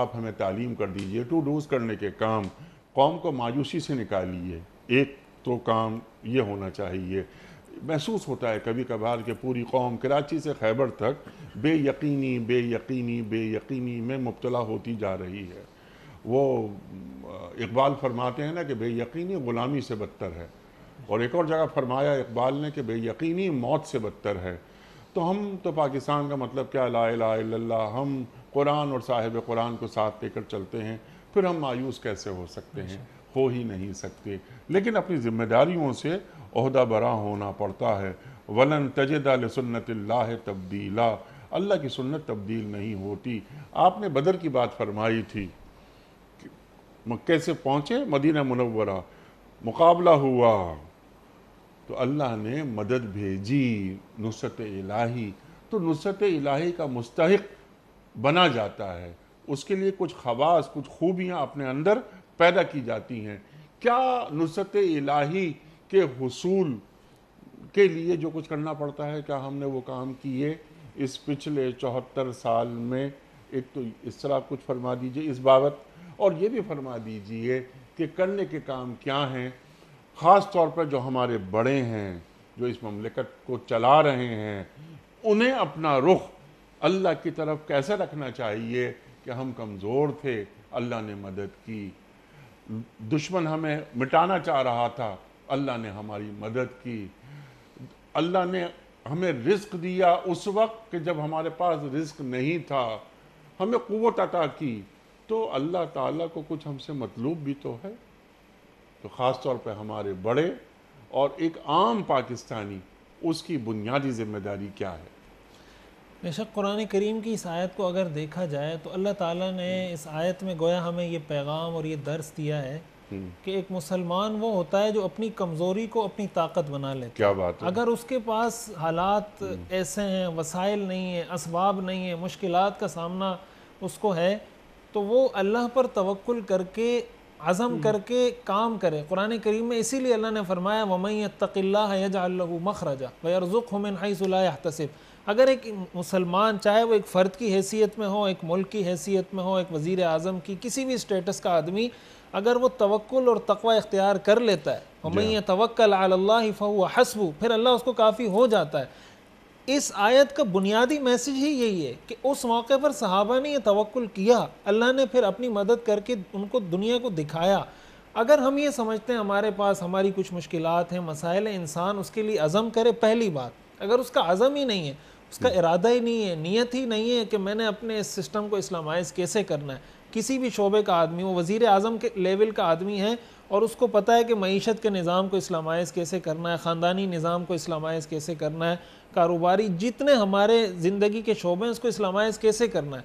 आप हमें तालीम कर दीजिए टू डूज़ करने के काम कौम को मायूसी से निकालिए एक तो काम ये होना चाहिए महसूस होता है कभी कभार कि पूरी कौम कराची से खैबर तक यकीनी बे यकीनी में मुबतला होती जा रही है वो इकबाल फरमाते हैं ना कि यकीनी ग़ुलामी से बदतर है और एक और जगह फरमाया इकबाल ने कि यकीनी मौत से बदतर है तो हम तो पाकिस्तान का मतलब क्या ला ला ला हम कुरान और साहिब कुरान को साथ लेकर चलते हैं फिर हम मायूस कैसे हो सकते हैं अच्छा। हो ही नहीं सकते लेकिन अपनी जिम्मेदारियों से अहदा बरा होना पड़ता है वलन तजदा सुन्नत ला तब्दीला अल्लाह की सुन्नत तब्दील नहीं होती आपने बदर की बात फरमाई थी कैसे पहुँचे मदीना मुनवरा मुकाबला हुआ तो अल्लाह ने मदद भेजी नुसरत इलाही तो नुसरत इलाही का मुस्तक बना जाता है उसके लिए कुछ खवास कुछ खूबियाँ अपने अंदर पैदा की जाती हैं क्या नुसरत इलाही के हसूल के लिए जो कुछ करना पड़ता है क्या हमने वो काम किए इस पिछले चौहत्तर साल में एक तो इस तरह कुछ फरमा दीजिए इस बाबत और ये भी फरमा दीजिए कि करने के काम क्या हैं ख़ास तौर पर जो हमारे बड़े हैं जो इस ममलिकत को चला रहे हैं उन्हें अपना रुख अल्लाह की तरफ कैसे रखना चाहिए कि हम कमज़ोर थे अल्लाह ने मदद की दुश्मन हमें मिटाना चाह रहा था अल्लाह ने हमारी मदद की अल्लाह ने हमें रिस्क दिया उस वक्त कि जब हमारे पास रिस्क नहीं था हमें क़वत अता की तो अल्लाह ताला को कुछ हमसे मतलूब भी तो है तो ख़ास तौर पर हमारे बड़े और एक आम पाकिस्तानी उसकी बुनियादी ज़िम्मेदारी क्या है बेशक कुरान करीम की इस आयत को अगर देखा जाए तो अल्लाह ताला ने हम्म। इस आयत में गोया हमें ये पैगाम और ये दर्स दिया है हम्म। कि एक मुसलमान वो होता है जो अपनी कमज़ोरी को अपनी ताकत बना लेता क्या बात है अगर उसके पास हालात हम्म। ऐसे हैं वसाइल नहीं है इसबाब नहीं है मुश्किल का सामना उसको है तो वो अल्लाह पर तवक्ल करके अज़म हम्म। करके काम करें कुरान करीम में इसीलिए अल्लाह ने फरमाया वमई तकिल्लाजा मखरजा वरज़ुक हमन अगर एक मुसलमान चाहे वो एक फ़र्द की हैसियत में हो एक मुल्क की हैसियत में हो एक वज़ी अजम की किसी भी स्टेटस का आदमी अगर वो तवक्ल और तकवा इख्तियार कर लेता है वमई हाँ। तवक्ल आल्ला फ़हु हसबू फिर अल्लाह उसको काफ़ी हो जाता है इस आयत का बुनियादी मैसेज ही यही है कि उस मौके पर सहाबा ने यह तवक्ल किया अल्लाह ने फिर अपनी मदद करके उनको दुनिया को दिखाया अगर हम ये समझते हैं हमारे पास हमारी कुछ मुश्किल हैं मसाइल इंसान उसके लिए अज़म करे पहली बात अगर उसका अज़म ही नहीं है उसका हम्म। इरादा ही नहीं है नीयत ही नहीं है कि मैंने अपने इस सिस्टम को इस्लामाइज कैसे करना है किसी भी शोबे का आदमी वो वज़ी अजम के लेवल का आदमी है और उसको पता है कि मीशत के निज़ाम को इस्लामाइज़ कैसे करना है ख़ानदानी निज़ाम को इस्लामाइज़ कैसे करना है कारोबारी जितने हमारे ज़िंदगी के शोबे हैं उसको इस्लामाइज़ कैसे करना है